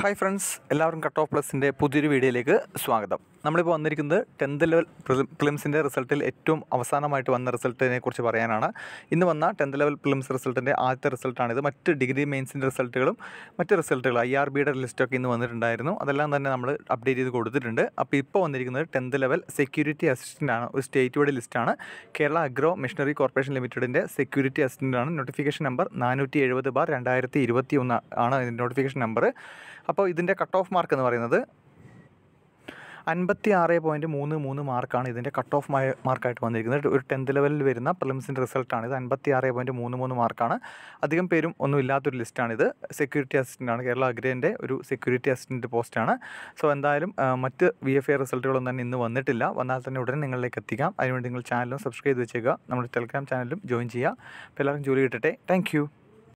hi friends എല്ലാവരും cut off പ്ലസിൻ്റെ പുതിയൊരു വീഡിയോയിലേക്ക് സ്വാഗതം നമ്മളിപ്പോൾ വന്നിരിക്കുന്നത് ടെൻത്ത് ലെവൽ പ്ലിംസിൻ്റെ റിസൾട്ടിൽ ഏറ്റവും അവസാനമായിട്ട് വന്ന റിസൾട്ടിനെ കുറിച്ച് പറയാനാണ് ഇന്ന് വന്ന ടെൻത്ത് ലെവൽ പ്ലിംസ് റിസൾട്ടിൻ്റെ ആദ്യത്തെ റിസൾട്ടാണിത് മറ്റ് ഡിഗ്രി മെയിൻസിൻ്റെ റിസൾട്ടുകളും മറ്റ് റിസൾട്ടുകൾ ഐ ആർ ബിയുടെ ലിസ്റ്റൊക്കെ ഇന്ന് വന്നിട്ടുണ്ടായിരുന്നു അതെല്ലാം തന്നെ നമ്മൾ അപ്ഡേറ്റ് ചെയ്ത് കൊടുത്തിട്ടുണ്ട് അപ്പോൾ ഇപ്പോൾ വന്നിരിക്കുന്നത് ടെൻത്ത് ലെവൽ സെക്യൂരിറ്റി അസിസ്റ്റൻ്റാണ് ഒരു സ്റ്റേറ്റ് വൈഡ് ലിസ്റ്റാണ് കേരള അഗ്രോ മെഷീനറി കോർപ്പറേഷൻ ലിമിറ്റഡിൻ്റെ സെക്യൂരിറ്റി അസിസ്റ്റൻ്റാണ് നോട്ടിഫിക്കേഷൻ നമ്പർ നാനൂറ്റി എഴുപത് ബാർ രണ്ടായിരത്തി ഇരുപത്തി ഒന്ന് ആണ് നോട്ടിഫിക്കേഷൻ നമ്പർ അപ്പോൾ ഇതിൻ്റെ കട്ട് ഓഫ് മാർക്ക് എന്ന് പറയുന്നത് അൻപത്തി ആറ് പോയിൻറ്റ് മൂന്ന് മൂന്ന് മാർക്കാണ് ഇതിൻ്റെ കട്ട് ഓഫ് മാർക്കായിട്ട് വന്നിരിക്കുന്നത് ഒരു ടെൻത്ത് ലെവലിൽ വരുന്ന പ്രിലിംസിൻ്റെ റിസൾട്ടാണ് ഇത് അൻപത്തി ആറ് പോയിൻറ്റ് മൂന്ന് മൂന്ന് മാർക്കാണ് അധികം പേരും ഒന്നും ഇല്ലാത്തൊരു ലിസ്റ്റാണിത് സെക്യൂരിറ്റി അസിസ്റ്റൻ്റാണ് കേരള അഗ്രേൻ്റെ ഒരു സെക്യൂരിറ്റി അസിസ്റ്റൻ്റ് പോസ്റ്റാണ് സോ എന്തായാലും മറ്റ് വി എഫ് എ റിസൾട്ടുകളൊന്നും തന്നെ ഇന്ന് വന്നിട്ടില്ല വന്നാൽ തന്നെ ഉടനെ നിങ്ങളിലേക്ക് എത്തിക്കാം അതിനുവേണ്ടി നിങ്ങൾ ചാനലും സബ്സ്ക്രൈബ് ചെയ്ത് വെച്ചേക്കുക നമ്മുടെ ടെലിഗ്രാം ചാനലും ജോയിൻ ചെയ്യുക എല്ലാവർക്കും ജോലി കിട്ടട്ടെ താങ്ക്